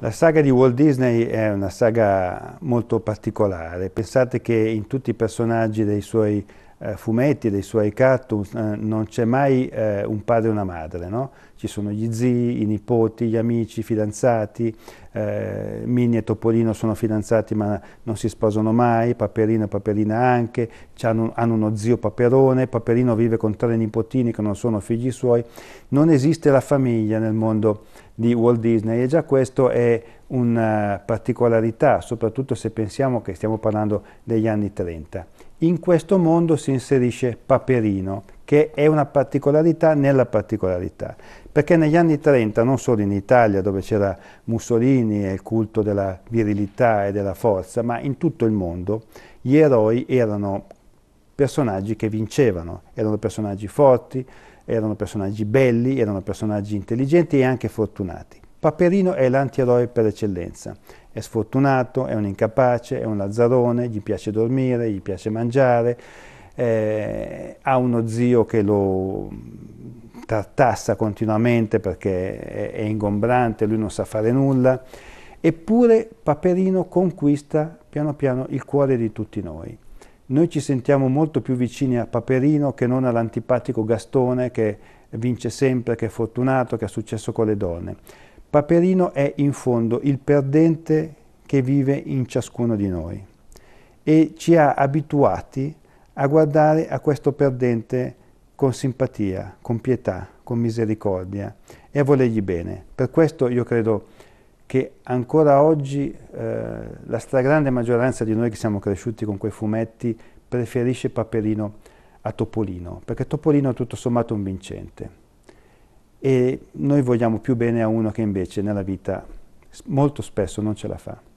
La saga di Walt Disney è una saga molto particolare. Pensate che in tutti i personaggi dei suoi eh, fumetti, dei suoi cartoon, eh, non c'è mai eh, un padre e una madre, no? Ci sono gli zii, i nipoti, gli amici, i fidanzati, eh, Mini e Topolino sono fidanzati ma non si sposano mai, Paperino e Paperina anche, hanno, hanno uno zio Paperone, Paperino vive con tre nipotini che non sono figli suoi, non esiste la famiglia nel mondo di Walt Disney e già questo è una particolarità, soprattutto se pensiamo che stiamo parlando degli anni 30. In questo mondo si inserisce Paperino, che è una particolarità nella particolarità, perché negli anni 30, non solo in Italia dove c'era Mussolini e il culto della virilità e della forza, ma in tutto il mondo gli eroi erano personaggi che vincevano, erano personaggi forti, erano personaggi belli, erano personaggi intelligenti e anche fortunati. Paperino è l'antieroe per eccellenza. È sfortunato, è un incapace, è un lazzarone, gli piace dormire, gli piace mangiare, eh, ha uno zio che lo tartassa continuamente perché è, è ingombrante, lui non sa fare nulla, eppure Paperino conquista piano piano il cuore di tutti noi noi ci sentiamo molto più vicini a Paperino che non all'antipatico Gastone che vince sempre, che è fortunato, che ha successo con le donne. Paperino è in fondo il perdente che vive in ciascuno di noi e ci ha abituati a guardare a questo perdente con simpatia, con pietà, con misericordia e a volergli bene. Per questo io credo che ancora oggi eh, la stragrande maggioranza di noi che siamo cresciuti con quei fumetti preferisce Paperino a Topolino, perché Topolino è tutto sommato un vincente e noi vogliamo più bene a uno che invece nella vita molto spesso non ce la fa.